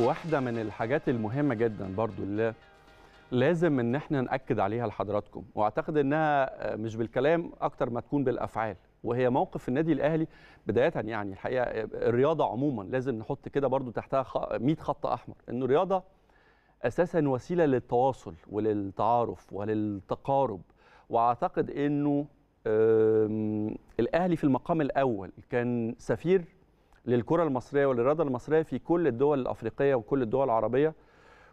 واحدة من الحاجات المهمة جدا برضو اللي لازم ان احنا ناكد عليها لحضراتكم واعتقد انها مش بالكلام اكتر ما تكون بالافعال وهي موقف النادي الاهلي بدايه يعني الحقيقه الرياضه عموما لازم نحط كده برضو تحتها 100 خط احمر انه الرياضه اساسا وسيله للتواصل وللتعارف وللتقارب واعتقد انه الاهلي في المقام الاول كان سفير للكره المصريه وللرياضه المصريه في كل الدول الافريقيه وكل الدول العربيه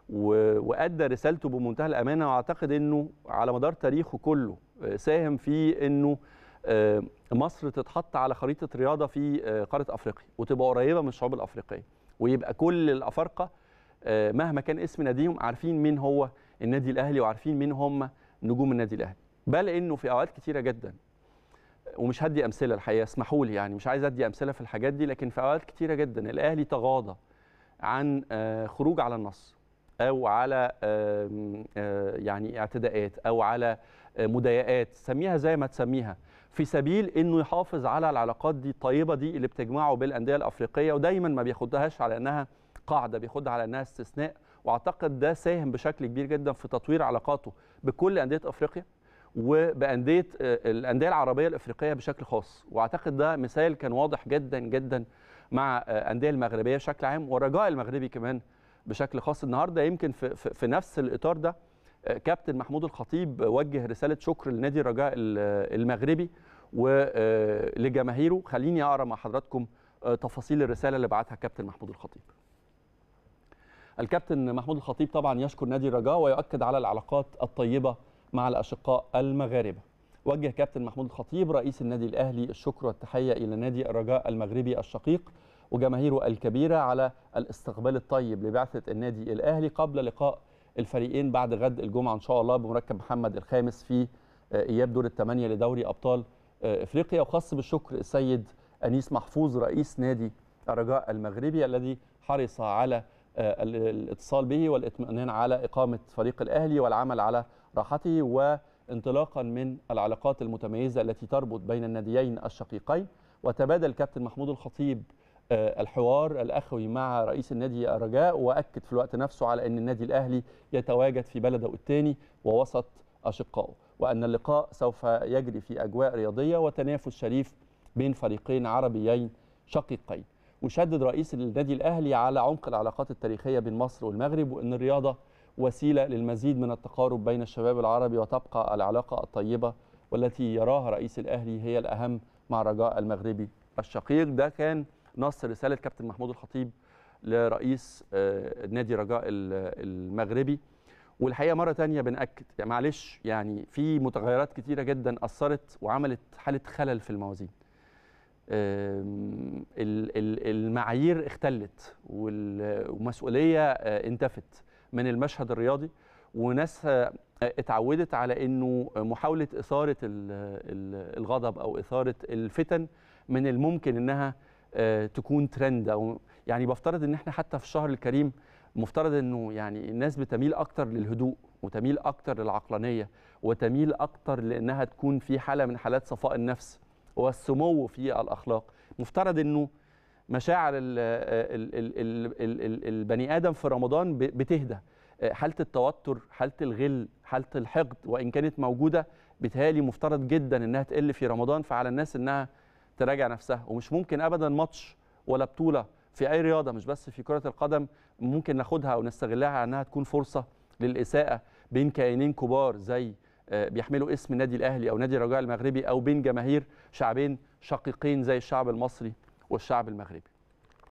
وادى رسالته بمنتهى الامانه واعتقد انه على مدار تاريخه كله آه، ساهم في انه آه، مصر تتحط على خريطه رياضه في آه، قاره افريقيا وتبقى قريبه من الشعوب الافريقيه ويبقى كل الافارقه مهما كان اسم ناديهم عارفين مين هو النادي الاهلي وعارفين مين هم نجوم النادي الاهلي بل انه في اوقات كثيره جدا ومش هدي امثله الحقيقه اسمحوا لي يعني مش عايز ادي امثله في الحاجات دي لكن في اوقات كتيره جدا الاهلي تغاضى عن آه، خروج على النص او على آه، يعني اعتداءات او على آه، مضايقات سميها زي ما تسميها في سبيل انه يحافظ على العلاقات دي الطيبه دي اللي بتجمعه بالانديه الافريقيه ودايما ما بياخدهاش على انها قاعده بياخدها على انها استثناء واعتقد ده ساهم بشكل كبير جدا في تطوير علاقاته بكل انديه افريقيا وبانديه آه، الانديه العربيه الافريقيه بشكل خاص واعتقد ده مثال كان واضح جدا جدا مع آه، الانديه المغربيه بشكل عام والرجاء المغربي كمان بشكل خاص النهارده يمكن في, في, في نفس الاطار ده آه، كابتن محمود الخطيب وجه رساله شكر لنادي الرجاء المغربي ولجماهيره خليني اقرا مع حضراتكم تفاصيل الرساله اللي بعتها كابتن محمود الخطيب الكابتن محمود الخطيب طبعا يشكر نادي الرجاء ويؤكد على العلاقات الطيبه مع الأشقاء المغاربة وجه كابتن محمود الخطيب رئيس النادي الأهلي الشكر والتحية إلى نادي الرجاء المغربي الشقيق وجماهيره الكبيرة على الاستقبال الطيب لبعثة النادي الأهلي قبل لقاء الفريقين بعد غد الجمعة إن شاء الله بمركب محمد الخامس في آه، إياب دور الثمانية لدوري أبطال آه، إفريقيا وخاص بالشكر السيد أنيس محفوظ رئيس نادي الرجاء المغربي الذي حرص على آه، الاتصال به والاطمئنان على إقامة فريق الأهلي والعمل على راحته وانطلاقا من العلاقات المتميزة التي تربط بين الناديين الشقيقين وتبادل كابتن محمود الخطيب آه، الحوار الأخوي مع رئيس النادي الرجاء وأكد في الوقت نفسه على أن النادي الأهلي يتواجد في بلده الثاني ووسط أشقائه وأن اللقاء سوف يجري في أجواء رياضية وتنافس شريف بين فريقين عربيين شقيقين وشدد رئيس النادي الاهلي على عمق العلاقات التاريخيه بين مصر والمغرب وان الرياضه وسيله للمزيد من التقارب بين الشباب العربي وتبقى العلاقه الطيبه والتي يراها رئيس الاهلي هي الاهم مع الرجاء المغربي الشقيق ده كان نص رساله كابتن محمود الخطيب لرئيس آه، نادي رجاء المغربي والحقيقه مره ثانيه بناكد يعني معلش يعني في متغيرات كثيره جدا اثرت وعملت حاله خلل في الموازين المعايير اختلت والمسؤوليه آه، انتفت من المشهد الرياضي وناس آه، اتعودت على انه محاوله اثاره الغضب او اثاره الفتن من الممكن انها آه، تكون ترند او يعني بفترض ان احنا حتى في الشهر الكريم مفترض انه يعني الناس بتميل اكتر للهدوء وتميل اكتر للعقلانيه وتميل اكتر لانها تكون في حاله من حالات صفاء النفس والسمو في الأخلاق مفترض أنه مشاعر البني آدم في رمضان بتهدى حالة التوتر حالة الغل حالة الحقد وإن كانت موجودة بتهالي مفترض جدا أنها تقل في رمضان فعلى الناس أنها تراجع نفسها ومش ممكن أبدا ماتش ولا بطولة في أي رياضة مش بس في كرة القدم ممكن ناخدها أو نستغلها أنها تكون فرصة للإساءة بين كيانين كبار زي آه، بيحملوا اسم النادي الاهلي او نادي الرجاء المغربي او بين جماهير شعبين شقيقين زي الشعب المصري والشعب المغربي